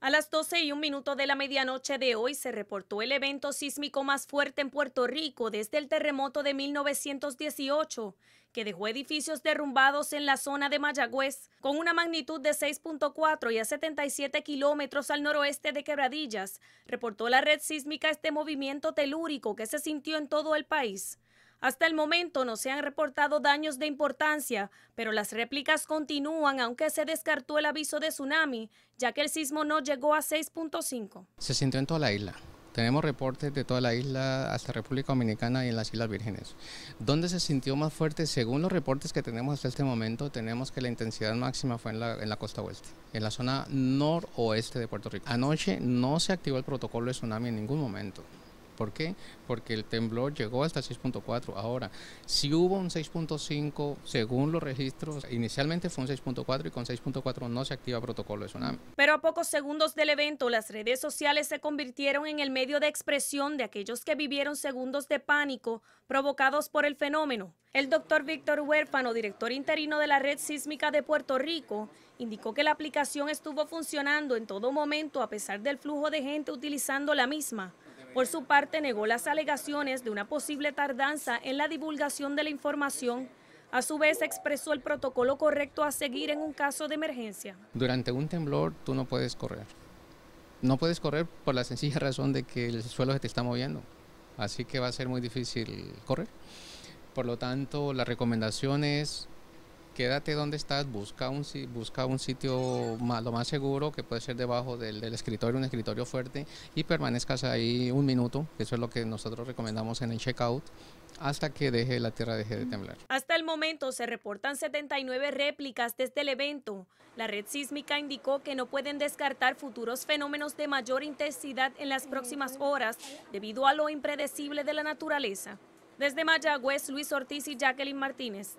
A las 12 y un minuto de la medianoche de hoy se reportó el evento sísmico más fuerte en Puerto Rico desde el terremoto de 1918, que dejó edificios derrumbados en la zona de Mayagüez, con una magnitud de 6.4 y a 77 kilómetros al noroeste de Quebradillas, reportó la red sísmica este movimiento telúrico que se sintió en todo el país. Hasta el momento no se han reportado daños de importancia, pero las réplicas continúan aunque se descartó el aviso de tsunami, ya que el sismo no llegó a 6.5. Se sintió en toda la isla. Tenemos reportes de toda la isla hasta República Dominicana y en las Islas Vírgenes. ¿Dónde se sintió más fuerte? Según los reportes que tenemos hasta este momento, tenemos que la intensidad máxima fue en la, costa oeste, en la zona noroeste de Puerto Rico. Anoche no se activó el protocolo de tsunami en ningún momento. ¿Por qué? Porque el temblor llegó hasta 6.4. Ahora, si hubo un 6.5, según los registros, inicialmente fue un 6.4 y con 6.4 no se activa protocolo de tsunami. Pero a pocos segundos del evento, las redes sociales se convirtieron en el medio de expresión de aquellos que vivieron segundos de pánico provocados por el fenómeno. El doctor Víctor Huérfano, director interino de la Red Sísmica de Puerto Rico, indicó que la aplicación estuvo funcionando en todo momento a pesar del flujo de gente utilizando la misma. Por su parte, negó las alegaciones de una posible tardanza en la divulgación de la información. A su vez, expresó el protocolo correcto a seguir en un caso de emergencia. Durante un temblor, tú no puedes correr. No puedes correr por la sencilla razón de que el suelo se te está moviendo. Así que va a ser muy difícil correr. Por lo tanto, la recomendación es quédate donde estás, busca un, busca un sitio lo más seguro, que puede ser debajo del, escritorio, un escritorio fuerte, y permanezcas ahí un minuto, eso es lo que nosotros recomendamos en el checkout hasta que deje la tierra deje de temblar. Hasta el momento se reportan 79 réplicas desde el evento. La red sísmica indicó que no pueden descartar futuros fenómenos de mayor intensidad en las próximas horas debido a lo impredecible de la naturaleza. Desde Mayagüez, Luis Ortiz y Jacqueline Martínez,